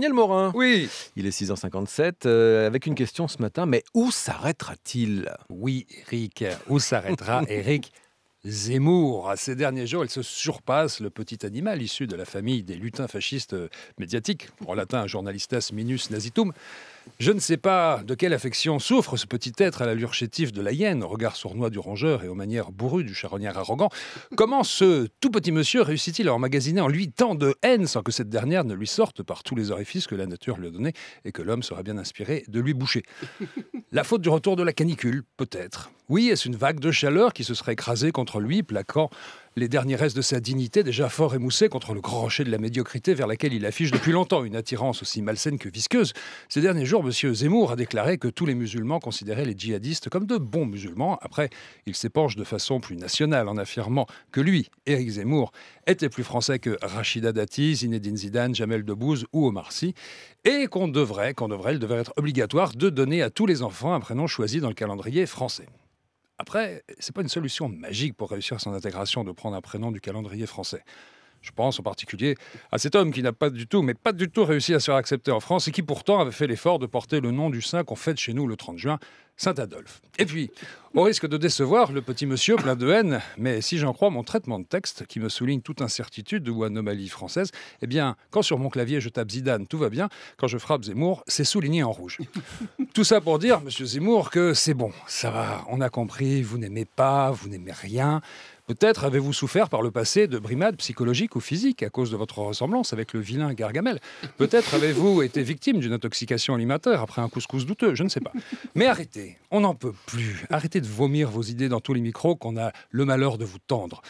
Daniel Morin. Oui. Il est 6h57 euh, avec une question ce matin, mais où s'arrêtera-t-il Oui, Eric, où s'arrêtera Eric Zemmour. À ces derniers jours, elle se surpasse le petit animal issu de la famille des lutins fascistes médiatiques, en latin journalistas minus nazitum. Je ne sais pas de quelle affection souffre ce petit être à l'allure chétive de la hyène, au regard sournois du rongeur et aux manières bourrues du charognard arrogant. Comment ce tout petit monsieur réussit-il à emmagasiner en lui tant de haine sans que cette dernière ne lui sorte par tous les orifices que la nature lui a donnés et que l'homme serait bien inspiré de lui boucher La faute du retour de la canicule, peut-être. Oui, est-ce une vague de chaleur qui se serait écrasée contre lui, plaquant les derniers restes de sa dignité, déjà fort émoussée contre le grand rocher de la médiocrité vers laquelle il affiche depuis longtemps une attirance aussi malsaine que visqueuse Ces derniers jours, M. Zemmour a déclaré que tous les musulmans considéraient les djihadistes comme de bons musulmans. Après, il s'épanche de façon plus nationale en affirmant que lui, Éric Zemmour, était plus français que Rachida Dati, Zinedine Zidane, Jamel Debbouze ou Omar Sy, et qu'on devrait, qu'on devrait, il devrait être obligatoire de donner à tous les enfants un prénom choisi dans le calendrier français. Après, ce n'est pas une solution magique pour réussir son intégration de prendre un prénom du calendrier français. Je pense en particulier à cet homme qui n'a pas du tout, mais pas du tout réussi à se faire accepter en France et qui pourtant avait fait l'effort de porter le nom du saint qu'on fête chez nous le 30 juin Saint-Adolphe. Et puis, on risque de décevoir le petit monsieur plein de haine, mais si j'en crois mon traitement de texte, qui me souligne toute incertitude ou anomalie française, eh bien, quand sur mon clavier je tape Zidane, tout va bien, quand je frappe Zemmour, c'est souligné en rouge. tout ça pour dire, monsieur Zemmour, que c'est bon, ça va, on a compris, vous n'aimez pas, vous n'aimez rien, Peut-être avez-vous souffert par le passé de brimades psychologiques ou physiques à cause de votre ressemblance avec le vilain Gargamel. Peut-être avez-vous été victime d'une intoxication alimentaire après un couscous douteux, je ne sais pas. Mais arrêtez, on n'en peut plus. Arrêtez de vomir vos idées dans tous les micros qu'on a le malheur de vous tendre.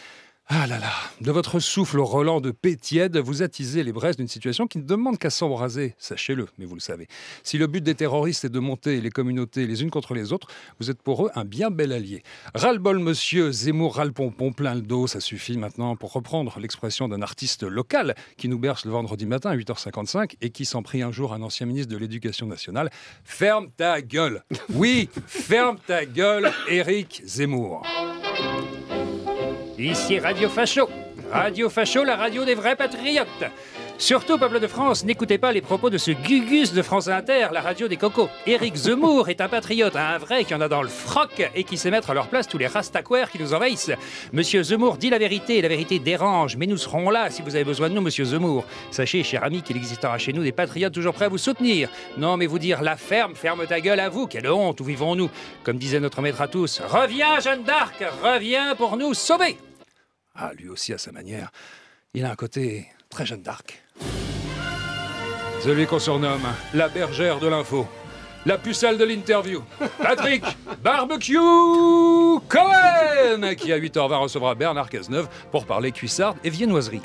Ah là là, de votre souffle Roland de Pétiède, vous attisez les braises d'une situation qui ne demande qu'à s'embraser, sachez-le, mais vous le savez. Si le but des terroristes est de monter les communautés les unes contre les autres, vous êtes pour eux un bien bel allié. ras monsieur, Zemmour râle-pompon, plein le dos, ça suffit maintenant pour reprendre l'expression d'un artiste local qui nous berce le vendredi matin à 8h55 et qui s'en prit un jour à un ancien ministre de l'Éducation nationale. Ferme ta gueule Oui, ferme ta gueule, Éric Zemmour. Ici Radio Facho. Radio Facho, la radio des vrais patriotes. Surtout, peuple de France, n'écoutez pas les propos de ce Gugus de France Inter, la radio des cocos. Éric Zemmour est un patriote, un vrai qui en a dans le froc et qui sait mettre à leur place tous les rastaquaires qui nous envahissent. Monsieur Zemmour dit la vérité, la vérité dérange, mais nous serons là si vous avez besoin de nous, monsieur Zemmour. Sachez, cher ami, qu'il existera chez nous des patriotes toujours prêts à vous soutenir. Non, mais vous dire la ferme, ferme ta gueule à vous, quelle honte, où vivons-nous Comme disait notre maître à tous, reviens, Jeanne d'Arc, reviens pour nous sauver Ah, lui aussi à sa manière. Il a un côté très Jeanne d'Arc. Celui qu'on surnomme la bergère de l'info, la pucelle de l'interview, Patrick Barbecue Cohen, qui à 8h20 recevra Bernard Cazeneuve pour parler cuissard et viennoiserie.